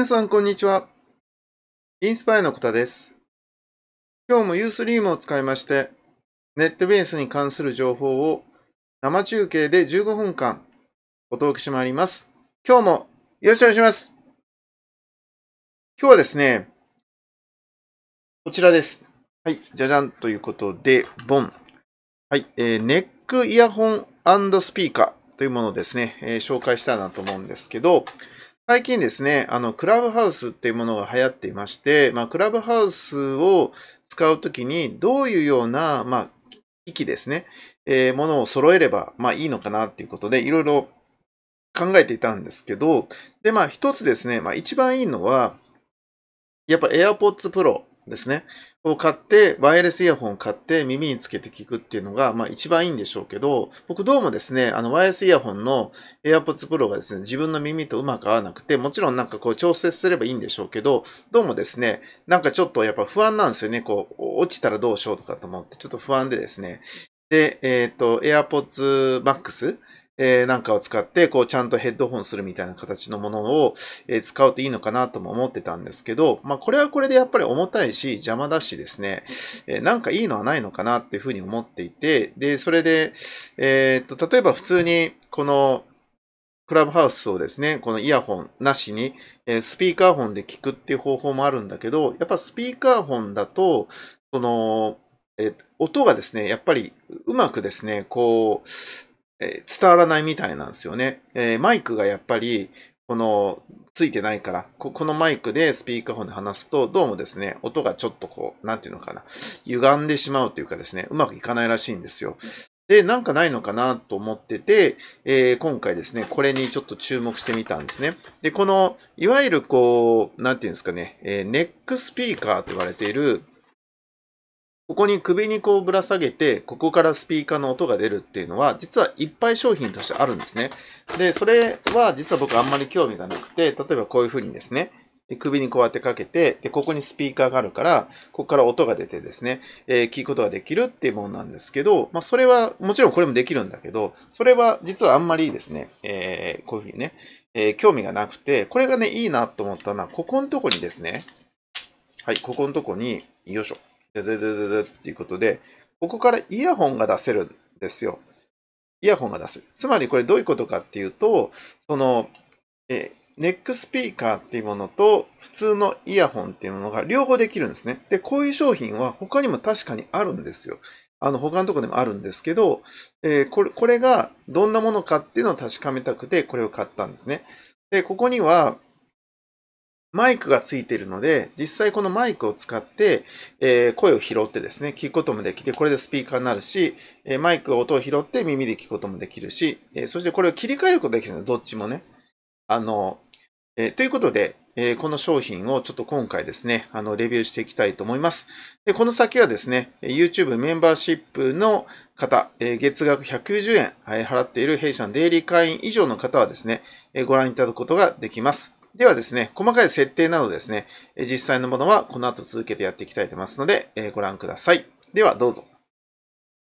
皆さん、こんにちは。インスパイのこたです。今日もユースリームを使いまして、ネットベースに関する情報を生中継で15分間お届けしてまいります。今日もよろしくお願いします。今日はですね、こちらです。はい、じゃじゃんということで、ボン。はい、えー、ネックイヤホンスピーカーというものをですね、えー、紹介したいなと思うんですけど、最近ですね、あの、クラブハウスっていうものが流行っていまして、まあ、クラブハウスを使うときに、どういうような、まあ、機器ですね、えー、ものを揃えれば、まあ、いいのかなっていうことで、いろいろ考えていたんですけど、で、まあ、一つですね、まあ、一番いいのは、やっぱ AirPods Pro ですね。を買って、ワイヤレスイヤホンを買って耳につけて聞くっていうのが、まあ一番いいんでしょうけど、僕どうもですね、あのワイヤレスイヤホンの AirPods Pro がですね、自分の耳とうまく合わなくて、もちろんなんかこう調節すればいいんでしょうけど、どうもですね、なんかちょっとやっぱ不安なんですよね。こう、落ちたらどうしようとかと思って、ちょっと不安でですね。で、えっ、ー、と、AirPods Max えー、なんかを使って、こう、ちゃんとヘッドホンするみたいな形のものを、えー、使うといいのかなとも思ってたんですけど、まあ、これはこれでやっぱり重たいし、邪魔だしですね、えー、なんかいいのはないのかなっていうふうに思っていて、で、それで、えっと、例えば普通に、この、クラブハウスをですね、このイヤホンなしに、えスピーカーホンで聞くっていう方法もあるんだけど、やっぱスピーカーホンだと、その、え音がですね、やっぱりうまくですね、こう、えー、伝わらないみたいなんですよね。えー、マイクがやっぱり、この、ついてないからこ、このマイクでスピーカーフォンで話すと、どうもですね、音がちょっとこう、なんていうのかな、歪んでしまうというかですね、うまくいかないらしいんですよ。で、なんかないのかなと思ってて、えー、今回ですね、これにちょっと注目してみたんですね。で、この、いわゆるこう、なんていうんですかね、えー、ネックスピーカーと言われている、ここに首にこうぶら下げて、ここからスピーカーの音が出るっていうのは、実はいっぱい商品としてあるんですね。で、それは実は僕あんまり興味がなくて、例えばこういうふうにですね、首にこうやってかけて、で、ここにスピーカーがあるから、ここから音が出てですね、えー、聞くことができるっていうものなんですけど、まあ、それは、もちろんこれもできるんだけど、それは実はあんまりですね、えー、こういうふうにね、えー、興味がなくて、これがね、いいなと思ったのは、ここのとこにですね、はい、ここのとこに、よいしょ。でっていうことで、ここからイヤホンが出せるんですよ。イヤホンが出せる。つまりこれどういうことかっていうと、その、えネックスピーカーっていうものと普通のイヤホンっていうものが両方できるんですね。で、こういう商品は他にも確かにあるんですよ。あの、他のとこでもあるんですけど、えー、これ、これがどんなものかっていうのを確かめたくて、これを買ったんですね。で、ここには、マイクがついているので、実際このマイクを使って、えー、声を拾ってですね、聞くこともできて、これでスピーカーになるし、えー、マイク音を拾って耳で聞くこともできるし、えー、そしてこれを切り替えることできるんですどっちもね。あの、えということで、えこの商品をちょっと今回ですね、あの、レビューしていきたいと思います。で、この先はですね、YouTube メンバーシップの方、え月額190円、払っている弊社のデイリー会員以上の方はですね、ご覧いただくことができます。ではですね、細かい設定などですね、実際のものはこの後続けてやっていきたいと思いますので、ご覧ください。ではどうぞ。